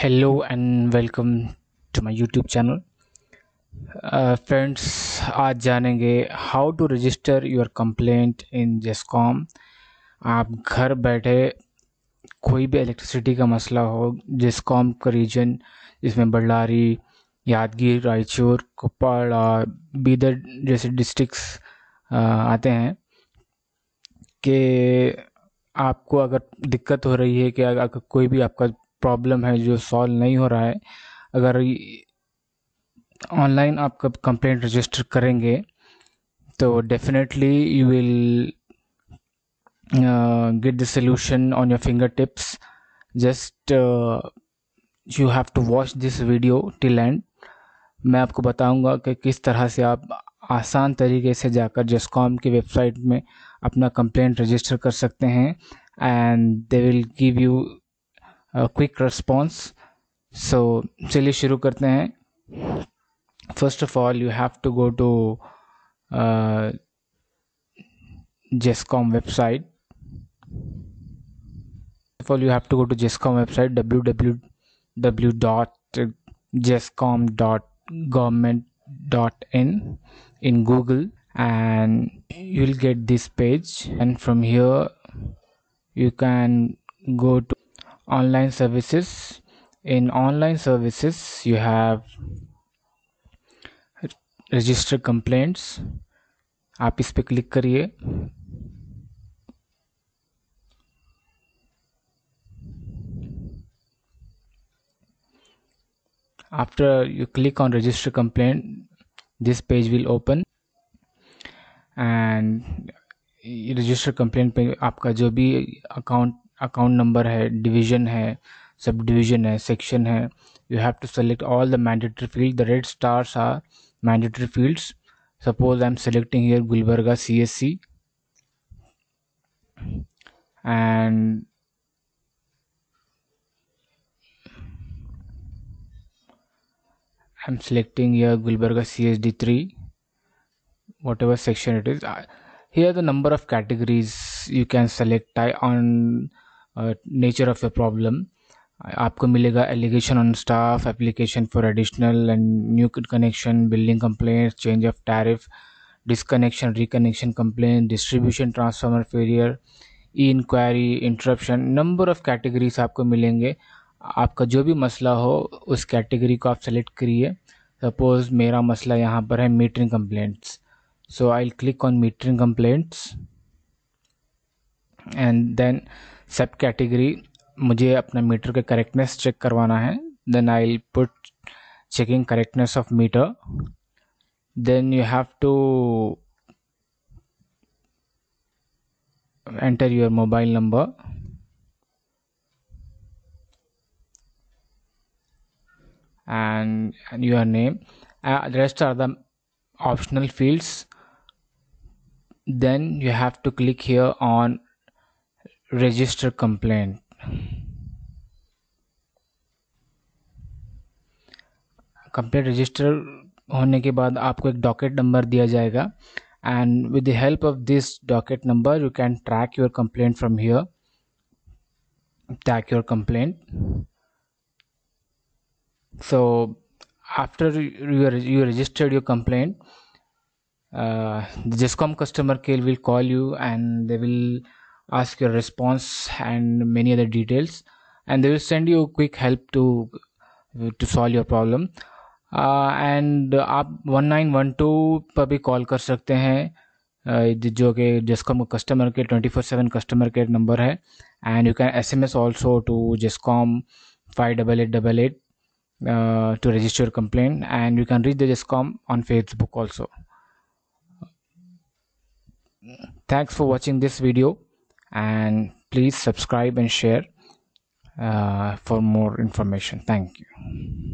Hello and welcome to my YouTube channel friends आज जानेंगे how to register your complaint in GESCOM आप घर बैठे कोई भी इलेक्ट्रिसिटी का मसला हो जेस्कॉम का रीजन जिसमें बल्लारी यादगीर रायचूर कुपाल और बीदर जैसे डिस्ट्रिक्स uh, आते हैं कि आपको अगर दिक्कत हो रही है कि अगर कोई भी आपका प्रॉब्लम है जो सॉल्व नहीं हो रहा है अगर ऑनलाइन आप कब कंप्लेंट रजिस्टर करेंगे तो definitely you will get the solution on your finger tips just you have to watch this video till end मैं आपको बताऊंगा कि किस तरह से आप आसान तरीके से जाकर जस्कॉम की वेबसाइट में अपना कंप्लेंट रजिस्टर कर सकते हैं and they will give you quick response. So, चलिए शुरू करते हैं first of all you have to go to GESCOM website of all you have to go to jescom website www.jescom.government.in in google and you'll get this page and from here you can go to online services in online services you have register complaints आप इस पर click करिए after you click on register complaint this page will open and register complaint पे आपका जो भी account account number hai division hai subdivision hai section hai you have to select all the mandatory fields the red stars are mandatory fields suppose i'm selecting here gulbarga csc and i'm selecting here gulbarga csd3 whatever section it is here the number of categories you can select on nature of a problem आपको मिलेगा allegation on staff application for additional and new connection building complaint change of tariff disconnection reconnection complaint distribution transformer failure E inquiry interruption number of categories आपको मिलेंगे आपका जो भी मसला हो उस कैटेगरी को आप सेलेक्ट करिए सपोज़ मेरा मसला यहाँ पर है metering complaints so I click on metering complaints and then sub category मुझे अपने मीटर के करेक्टनेस चेक करवाना है then I put checking correctness of meter then you have to enter your mobile number and your name uh, rest are the optional fields then you have to click here on register complaint complain register होने के बाद आपको एक docket number दिया जाएगा and with the help of this docket number you can track your complaint from here track your complain so after your you registered your complaint GESCOM customer care will call you and they will ask your response and many other details and they will send you a quick help to to solve your problem uh, and aap 1912 par call kar sakte hain जो कि GESCOM customer care twenty four seven customer care number है and you can S M S also to to register double eight double eight to register your complain and you can reach the GESCOM on Facebook also and please subscribe and share uh, for more information thank you